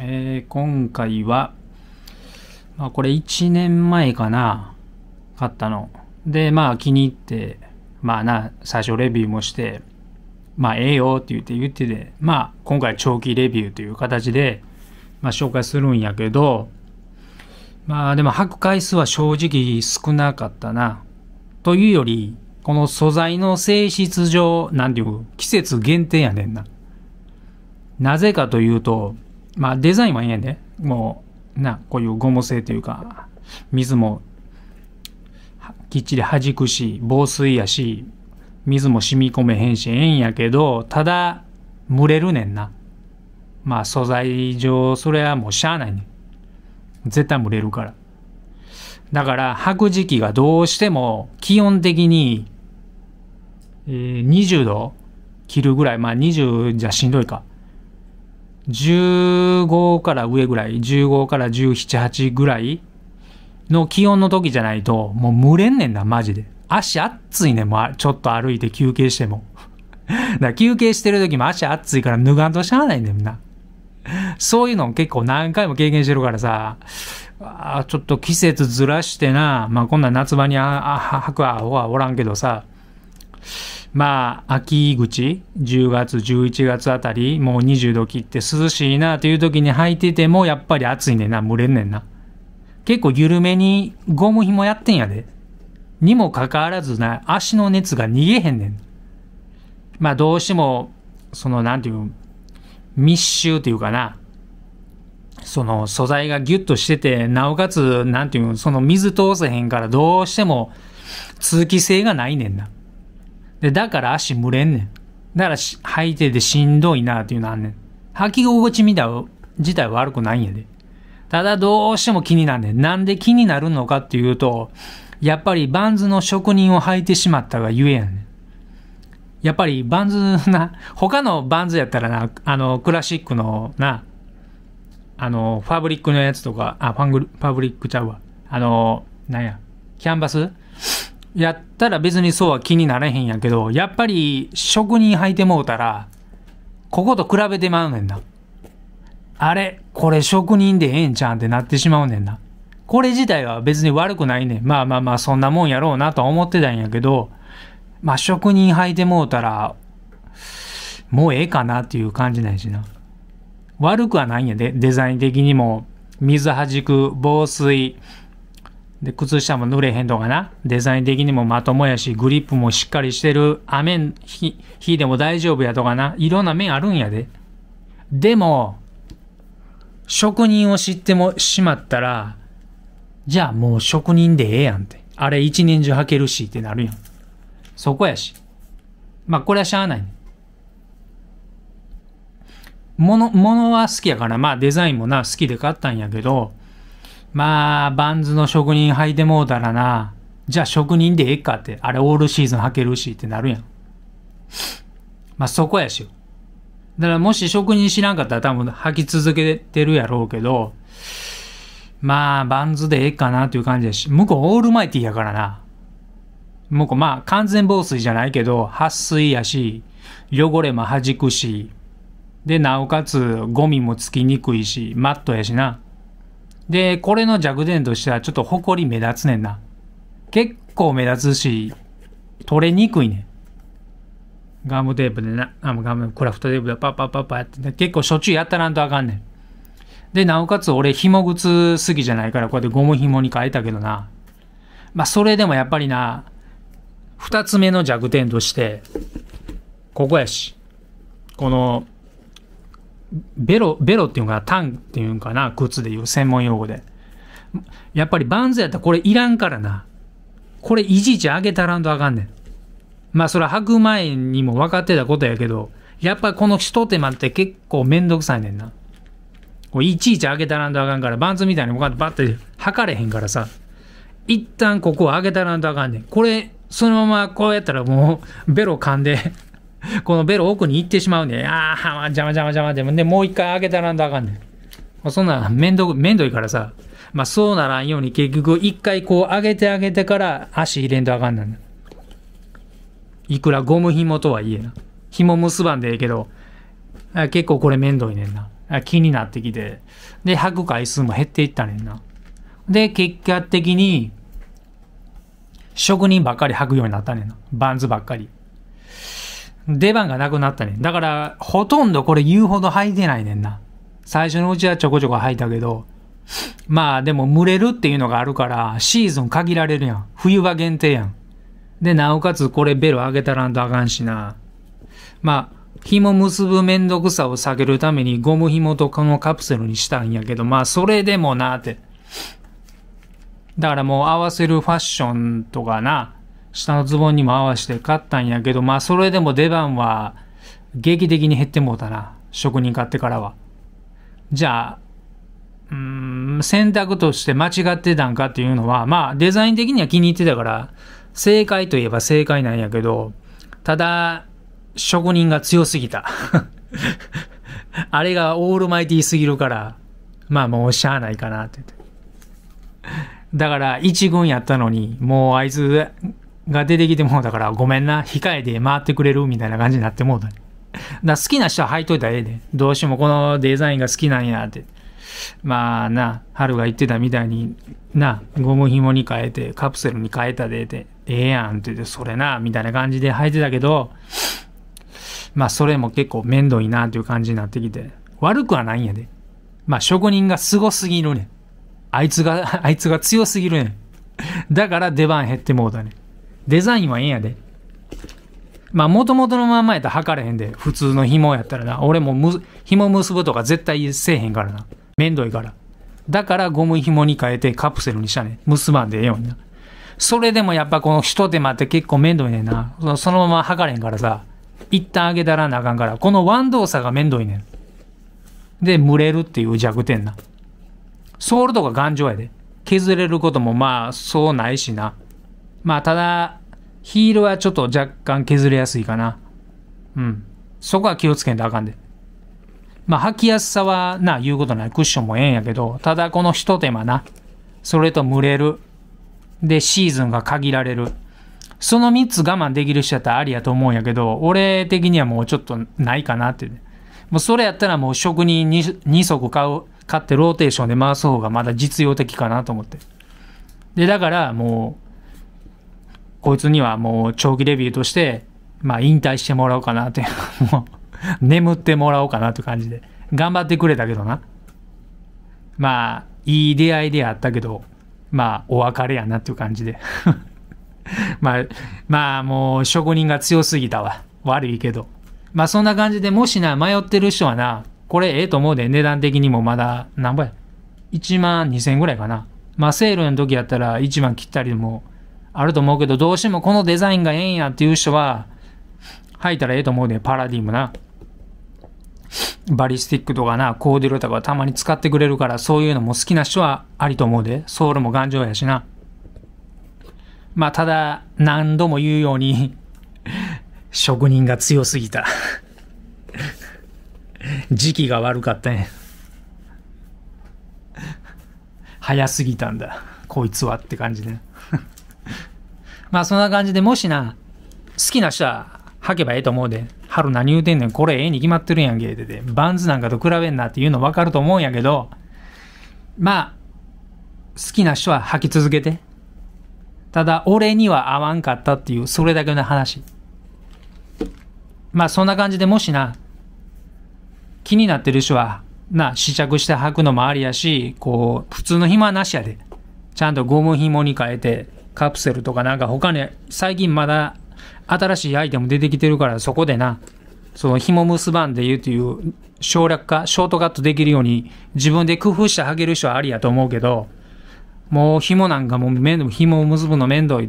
えー、今回は、まあこれ1年前かな、買ったの。で、まあ気に入って、まあな、最初レビューもして、まあええよって言って言ってて、まあ今回長期レビューという形で、まあ紹介するんやけど、まあでも履く回数は正直少なかったな。というより、この素材の性質上、なんていう、季節限定やねんな。なぜかというと、まあデザインはええんやで。もう、な、こういうゴム製というか、水もきっちり弾くし、防水やし、水も染み込めへんし、ええんやけど、ただ、蒸れるねんな。まあ素材上、それはもうしゃあないねん。絶対蒸れるから。だから履く時期がどうしても基本的に、えー、20度切るぐらい、まあ20じゃしんどいか。15から上ぐらい、15から17、8ぐらいの気温の時じゃないと、もう蒸れんねんな、マジで。足熱いねん、もうちょっと歩いて休憩しても。だ休憩してる時も足熱いから脱がんとしゃあないねんな。そういうの結構何回も経験してるからさ、あちょっと季節ずらしてな、まあこんな夏場にああ履くはおらんけどさ、まあ、秋口、10月、11月あたり、もう20度切って涼しいなという時に履いてても、やっぱり暑いねんな、蒸れんねんな。結構緩めにゴム紐やってんやで。にもかかわらずな、足の熱が逃げへんねん。まあ、どうしても、その、なんていう、密集というかな、その素材がギュッとしてて、なおかつ、なんていうその水通せへんからどうしても通気性がないねんな。で、だから足蒸れんねん。だから履いててしんどいなっていうのあんねん。履き心地みたい自体悪くないんやで。ただどうしても気になんねん。なんで気になるのかっていうと、やっぱりバンズの職人を履いてしまったがゆえやねん。やっぱりバンズな、他のバンズやったらな、あの、クラシックのな、あの、ファブリックのやつとか、あ、ファングファブリックちゃうわ。あの、なんや、キャンバスやったら別にそうは気になれへんやけど、やっぱり職人履いてもうたら、ここと比べてまうねんな。あれ、これ職人でええんちゃうんってなってしまうねんな。これ自体は別に悪くないねん。まあまあまあ、そんなもんやろうなと思ってたんやけど、まあ職人履いてもうたら、もうええかなっていう感じないしな。悪くはないんやで、デザイン的にも。水弾く、防水、で、靴下も濡れへんとかな。デザイン的にもまともやし、グリップもしっかりしてる。雨ん、火、火でも大丈夫やとかな。いろんな面あるんやで。でも、職人を知ってもしまったら、じゃあもう職人でええやんって。あれ一年中履けるしってなるやん。そこやし。まあこれはしゃあない、もの、ものは好きやから、まあデザインもな、好きで買ったんやけど、まあ、バンズの職人履いてもうたらな、じゃあ職人でええかって、あれオールシーズン履けるしってなるやん。まあそこやしよ。だからもし職人知らんかったら多分履き続けてるやろうけど、まあバンズでええかなという感じやし、向こうオールマイティやからな。向こうまあ完全防水じゃないけど、撥水やし、汚れも弾くし、で、なおかつゴミもつきにくいし、マットやしな。で、これの弱点としては、ちょっと誇り目立つねんな。結構目立つし、取れにくいねん。ガムテープでな、あガム、クラフトテープでパッパッパッパやって、結構しょっちゅうやったらんとあかんねん。で、なおかつ俺、紐靴好きじゃないから、こうやってゴム紐に変えたけどな。まあ、それでもやっぱりな、二つ目の弱点として、ここやし。この、ベロ、ベロっていうか、タンっていうんかな、靴でいう専門用語で。やっぱりバンズやったらこれいらんからな。これいちいち上げたらんとあかんねん。まあそれは履く前にも分かってたことやけど、やっぱりこの一手間って結構めんどくさいねんな。こういちいち上げたらんとあかんから、バンズみたいにバッてかれへんからさ。一旦ここを上げたらんとあかんねん。これ、そのままこうやったらもうベロ噛んで このベロ奥に行ってしまうんで、ああ、邪魔邪魔邪魔で、で、もう一回開けたらんとあかんねん。そんな、めんど、めんどいからさ、まあそうならんように結局一回こう上げてあげてから足入れんとあかんねん。いくらゴム紐とはいえな。紐結ばんでええけど、結構これめんどいねんな。気になってきて。で、吐く回数も減っていったねんな。で、結果的に、職人ばっかり履くようになったねんな。バンズばっかり。出番がなくなったねだから、ほとんどこれ言うほど履いてないねんな。最初のうちはちょこちょこ履いたけど、まあでも蒸れるっていうのがあるから、シーズン限られるやん。冬場限定やん。で、なおかつこれベル上げたらんとあかんしな。まあ、紐結ぶめんどくさを避けるためにゴム紐とこのカプセルにしたんやけど、まあそれでもなって。だからもう合わせるファッションとかな、下のズボンにも合わして買ったんやけど、まあそれでも出番は劇的に減ってもうたな。職人買ってからは。じゃあ、うん、選択として間違ってたんかっていうのは、まあデザイン的には気に入ってたから、正解といえば正解なんやけど、ただ、職人が強すぎた。あれがオールマイティすぎるから、まあもうしゃあないかなってって。だから、一軍やったのに、もうあいつ、が出てきてもだからごめんな、控えで回ってくれるみたいな感じになってもうた、だ好きな人は履いといたらええで。どうしてもこのデザインが好きなんやって。まあな、春が言ってたみたいにな、ゴム紐に変えて、カプセルに変えたでって、ええやんって言って、それな、みたいな感じで履いてたけど、まあそれも結構面倒いなという感じになってきて、悪くはないんやで。まあ職人が凄すぎるねん。あいつが、あいつが強すぎるねん。だから出番減ってもうたねん。デザインはええんやで。まあ、もともとのまんまやったら測れへんで。普通の紐やったらな。俺もむ、紐結ぶとか絶対せえへんからな。めんどいから。だからゴム紐に変えてカプセルにしたね。結ばんでええような。それでもやっぱこの一手間って結構めんどいねんな。そのまま測れへんからさ。一旦上げたらなあかんから。このワン動作がめんどいねん。で、蒸れるっていう弱点な。ソールとか頑丈やで。削れることもまあ、そうないしな。まあ、ただ、ヒールはちょっと若干削れやすいかな。うん。そこは気をつけんとあかんで。まあ、履きやすさはな、言うことない。クッションもええんやけど、ただこの一手間な。それと蒸れる。で、シーズンが限られる。その3つ我慢できる人やったらありやと思うんやけど、俺的にはもうちょっとないかなって、ね。もうそれやったらもう職人二2足買う、買ってローテーションで回す方がまだ実用的かなと思って。で、だからもう、こいつにはもう長期デビューとして、まあ引退してもらおうかなという、も う眠ってもらおうかなという感じで。頑張ってくれたけどな。まあ、いい出会いであったけど、まあ、お別れやなっていう感じで。まあ、まあもう職人が強すぎたわ。悪いけど。まあそんな感じで、もしな、迷ってる人はな、これええと思うで、値段的にもまだ、なんぼや。1万2000ぐらいかな。まあセールの時やったら1万切ったりでもあると思うけど、どうしてもこのデザインがええんやっていう人は、履いたらええと思うで、パラディムな。バリスティックとかな、コーデュロとかたまに使ってくれるから、そういうのも好きな人はありと思うで。ソールも頑丈やしな。まあ、ただ、何度も言うように職人が強すぎた時期が悪かったね早すぎたんだ、こいつはって感じで、ね。まあそんな感じで、もしな、好きな人は履けばええと思うで、春何言うてんねん、これええに決まってるやんけ、でて、バンズなんかと比べんなっていうの分かると思うんやけど、まあ、好きな人は履き続けて。ただ、俺には合わんかったっていう、それだけの話。まあそんな感じでもしな、気になってる人は、な、試着して履くのもありやし、こう、普通の暇はなしやで。ちゃんとゴム紐に変えて、カプセルとかなんか他に、最近まだ新しいアイテム出てきてるから、そこでな、その紐結ばんで言うという省略化、ショートカットできるように自分で工夫して履げる人はありやと思うけど、もう紐なんかもう面倒、紐を結ぶの面倒い。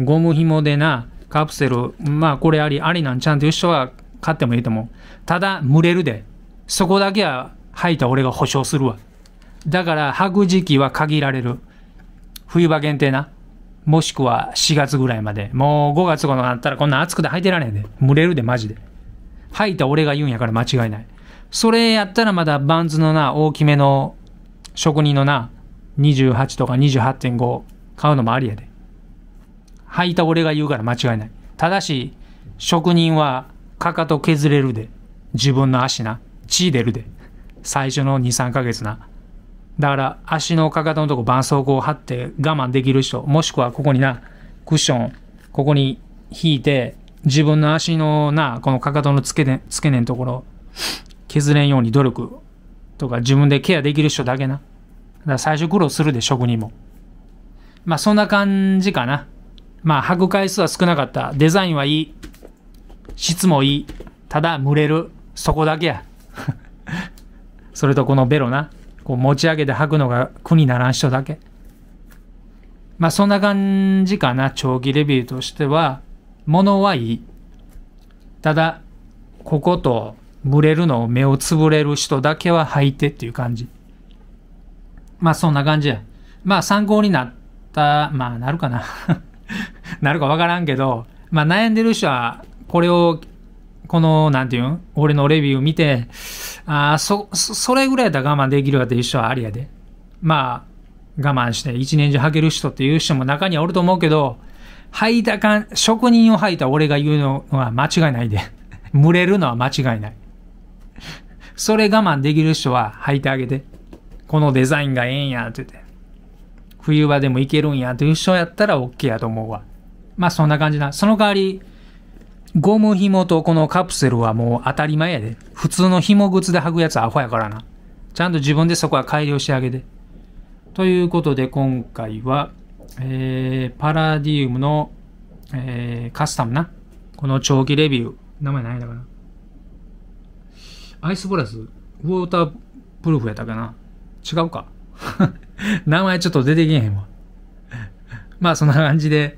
ゴム紐でな、カプセル、まあこれあり、ありなんちゃんという人は買ってもいいと思う。ただ、蒸れるで。そこだけは吐いた俺が保証するわ。だから、履く時期は限られる。冬場限定な。もしくは4月ぐらいまで。もう5月頃になったらこんな暑くて履いてられへんで。蒸れるで、マジで。履いた俺が言うんやから間違いない。それやったらまだバンズのな、大きめの職人のな、28とか28.5買うのもありやで。履いた俺が言うから間違いない。ただし、職人はかかと削れるで。自分の足な。血出るで。最初の2、3ヶ月な。だから足のかかとのとこ絆創膏を貼って我慢できる人、もしくはここにな、クッション、ここに引いて、自分の足のな、このかかとの付け根、付け根のところ、削れんように努力とか自分でケアできる人だけな。だから最初苦労するで、職人も。まあそんな感じかな。まあ履く回数は少なかった。デザインはいい。質もいい。ただ、蒸れる。そこだけや。それとこのベロな。こう持ち上げて吐くのが苦にならん人だけ。まあそんな感じかな、長期レビューとしては。物はいい。ただ、こことぶれるのを目をつぶれる人だけは吐いてっていう感じ。まあそんな感じや。まあ参考になった、まあなるかな。なるかわからんけど、まあ悩んでる人はこれを、この、なんていうん俺のレビュー見て、あそ、それぐらいやったら我慢できるわっていうはありやで。まあ、我慢して一年中履ける人っていう人も中にはおると思うけど、履いたかん、職人を履いた俺が言うのは間違いないで。群 れるのは間違いない。それ我慢できる人は履いてあげて。このデザインがええんや、って言って。冬場でもいけるんや、という人やったら OK やと思うわ。まあそんな感じな。その代わり、ゴム紐とこのカプセルはもう当たり前やで。普通の紐靴で履くやつアホやからな。ちゃんと自分でそこは改良してあげて。ということで今回は、えー、パラディウムの、えー、カスタムな。この長期レビュー。名前何だかな。アイスブラスウォータープルーフやったかな違うか 名前ちょっと出てけへんわまあそんな感じで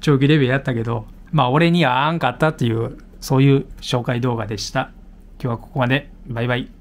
長期レビューやったけど、まあ、俺にはあんかったという、そういう紹介動画でした。今日はここまで。バイバイ。